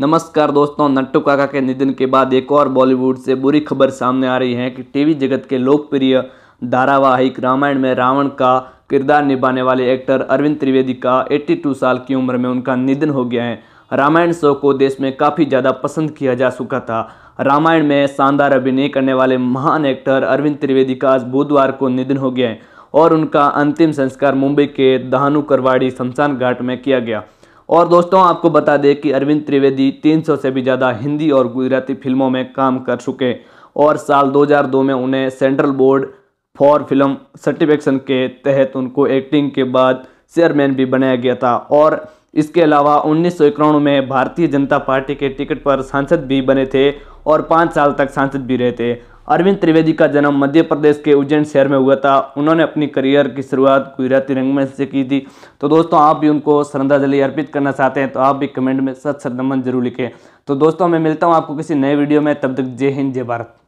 नमस्कार दोस्तों नट्टू काका के निधन के बाद एक और बॉलीवुड से बुरी खबर सामने आ रही है कि टीवी जगत के लोकप्रिय धारावाहिक रामायण में रावण का किरदार निभाने वाले एक्टर अरविंद त्रिवेदी का 82 साल की उम्र में उनका निधन हो गया है रामायण शो को देश में काफ़ी ज़्यादा पसंद किया जा चुका था रामायण में शानदार अभिनय करने वाले महान एक्टर अरविंद त्रिवेदी का आज बुधवार को निधन हो गया है और उनका अंतिम संस्कार मुंबई के दहानू करवाड़ी शमशान घाट में किया गया और दोस्तों आपको बता दें कि अरविंद त्रिवेदी 300 से भी ज़्यादा हिंदी और गुजराती फिल्मों में काम कर चुके और साल 2002 में उन्हें central board for film certification के तहत उनको एक्टिंग के बाद चेयरमैन भी बनाया गया था और इसके अलावा उन्नीस में भारतीय जनता पार्टी के टिकट पर सांसद भी बने थे और पाँच साल तक सांसद भी रहे थे अरविंद त्रिवेदी का जन्म मध्य प्रदेश के उज्जैन शहर में हुआ था उन्होंने अपनी करियर की शुरुआत गुजराती रंगमंच से की थी तो दोस्तों आप भी उनको श्रद्धांजलि अर्पित करना चाहते हैं तो आप भी कमेंट में सत सत नमन जरूर लिखें तो दोस्तों मैं मिलता हूँ आपको किसी नए वीडियो में तब तक जय हिंद जय भारत